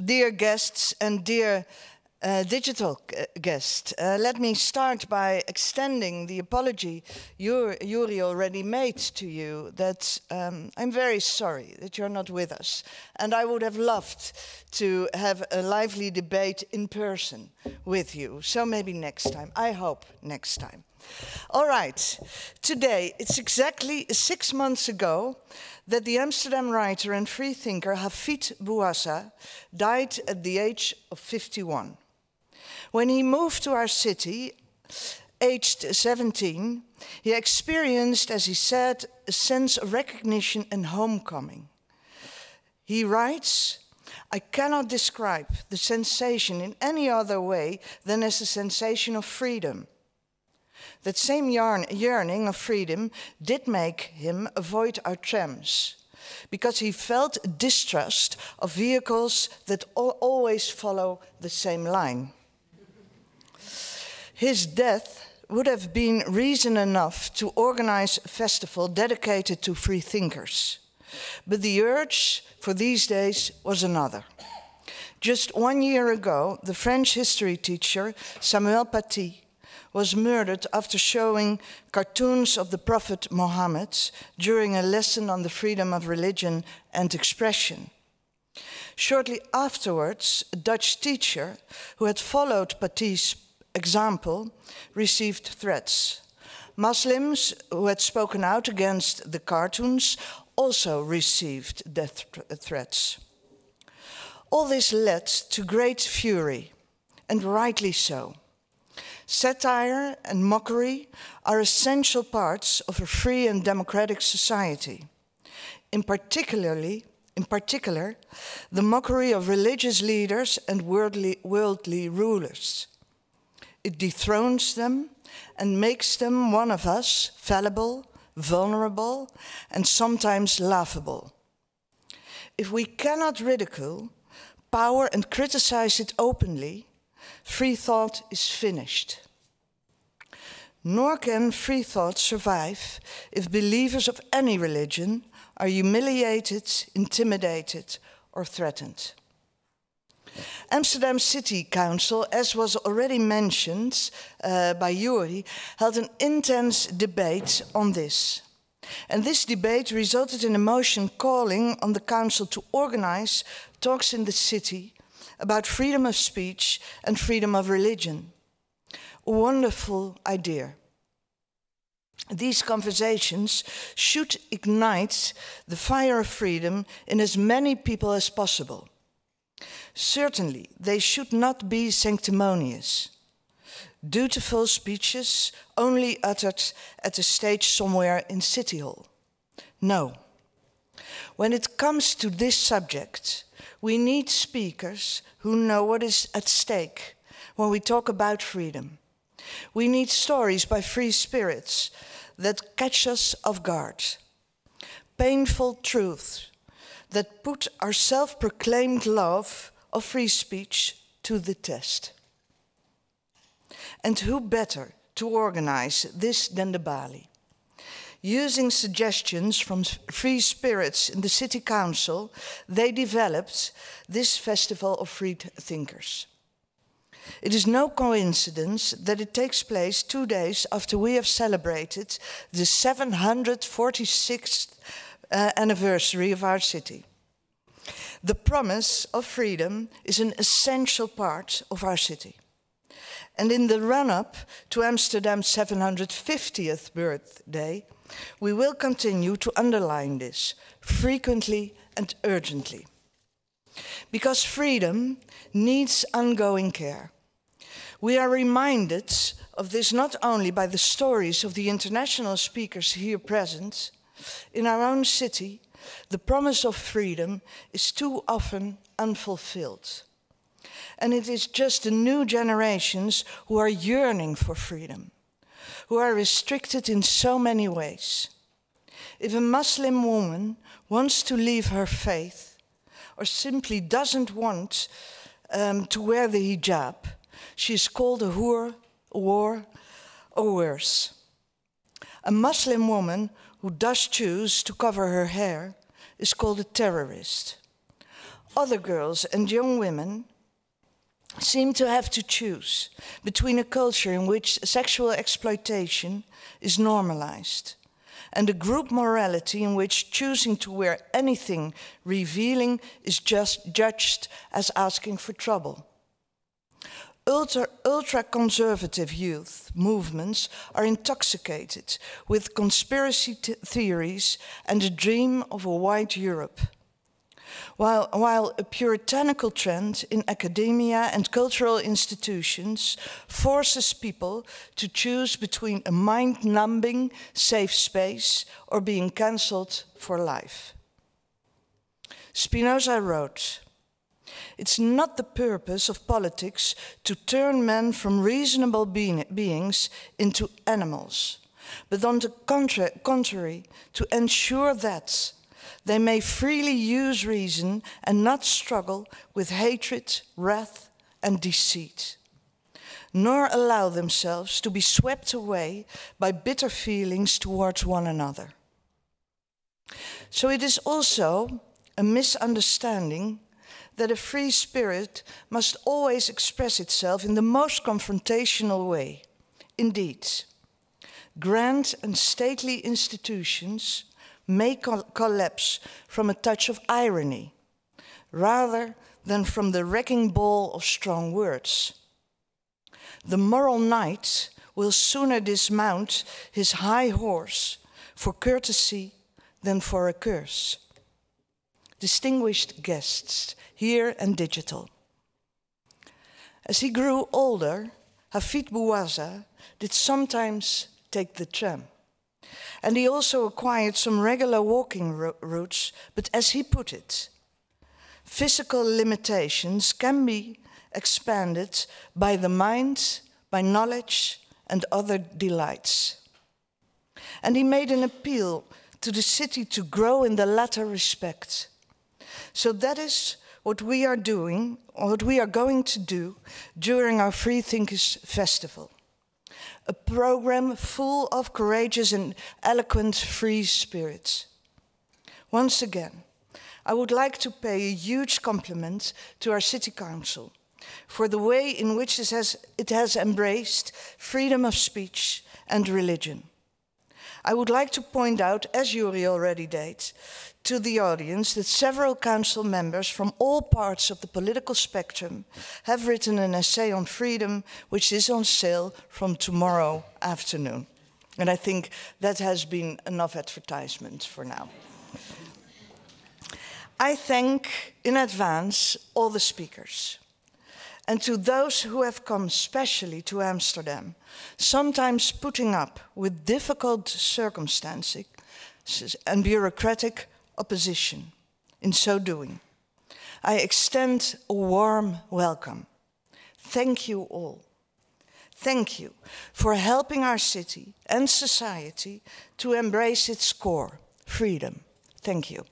dear guests and dear uh, digital guests, uh, let me start by extending the apology Yuri already made to you that um, I'm very sorry that you're not with us. And I would have loved to have a lively debate in person with you. So maybe next time. I hope next time. All right, today it's exactly six months ago that the Amsterdam writer and freethinker Hafid Bouassa died at the age of 51. When he moved to our city, aged 17, he experienced, as he said, a sense of recognition and homecoming. He writes, I cannot describe the sensation in any other way than as a sensation of freedom. That same yarn, yearning of freedom did make him avoid our trams because he felt distrust of vehicles that al always follow the same line. His death would have been reason enough to organize a festival dedicated to free thinkers. But the urge for these days was another. Just one year ago, the French history teacher Samuel Paty was murdered after showing cartoons of the Prophet Muhammad during a lesson on the freedom of religion and expression. Shortly afterwards, a Dutch teacher who had followed Pathy's example received threats. Muslims who had spoken out against the cartoons also received death threats. All this led to great fury, and rightly so. Satire and mockery are essential parts of a free and democratic society. In particularly, in particular, the mockery of religious leaders and worldly, worldly rulers. It dethrones them and makes them one of us, fallible, vulnerable, and sometimes laughable. If we cannot ridicule, power, and criticize it openly, Free thought is finished. Nor can free thought survive if believers of any religion are humiliated, intimidated, or threatened. Amsterdam City Council, as was already mentioned uh, by Yuri, held an intense debate on this. And this debate resulted in a motion calling on the council to organize talks in the city about freedom of speech and freedom of religion. Wonderful idea. These conversations should ignite the fire of freedom in as many people as possible. Certainly, they should not be sanctimonious. Dutiful speeches only uttered at a stage somewhere in City Hall. No. When it comes to this subject, we need speakers who know what is at stake when we talk about freedom. We need stories by free spirits that catch us off guard, painful truths that put our self proclaimed love of free speech to the test. And who better to organize this than the Bali? Using suggestions from free spirits in the city council, they developed this festival of free thinkers. It is no coincidence that it takes place two days after we have celebrated the 746th uh, anniversary of our city. The promise of freedom is an essential part of our city. And in the run up to Amsterdam's 750th birthday, we will continue to underline this frequently and urgently. Because freedom needs ongoing care. We are reminded of this not only by the stories of the international speakers here present, in our own city, the promise of freedom is too often unfulfilled. And it is just the new generations who are yearning for freedom, who are restricted in so many ways. If a Muslim woman wants to leave her faith or simply doesn't want um, to wear the hijab, she is called a whore, or, or worse. A Muslim woman who does choose to cover her hair is called a terrorist. Other girls and young women seem to have to choose between a culture in which sexual exploitation is normalized and a group morality in which choosing to wear anything revealing is just judged as asking for trouble. Ultra, conservative youth movements are intoxicated with conspiracy theories and the dream of a white Europe while, while a puritanical trend in academia and cultural institutions forces people to choose between a mind numbing safe space or being cancelled for life. Spinoza wrote, it's not the purpose of politics to turn men from reasonable beings into animals, but on the contra contrary, to ensure that they may freely use reason and not struggle with hatred, wrath, and deceit, nor allow themselves to be swept away by bitter feelings towards one another. So it is also a misunderstanding that a free spirit must always express itself in the most confrontational way. Indeed, grand and stately institutions may collapse from a touch of irony rather than from the wrecking ball of strong words. The moral knight will sooner dismount his high horse for courtesy than for a curse. Distinguished guests, here and digital. As he grew older, Hafid Bouaza did sometimes take the tram. And he also acquired some regular walking routes, but as he put it, physical limitations can be expanded by the mind, by knowledge, and other delights. And he made an appeal to the city to grow in the latter respect. So that is what we are doing, or what we are going to do during our Free Thinkers Festival a program full of courageous and eloquent free spirits. Once again, I would like to pay a huge compliment to our City Council for the way in which it has, it has embraced freedom of speech and religion. I would like to point out, as Yuri already did, to the audience that several council members from all parts of the political spectrum have written an essay on freedom, which is on sale from tomorrow afternoon. And I think that has been enough advertisement for now. I thank in advance all the speakers. And to those who have come specially to Amsterdam, sometimes putting up with difficult circumstances and bureaucratic opposition in so doing. I extend a warm welcome. Thank you all. Thank you for helping our city and society to embrace its core, freedom. Thank you.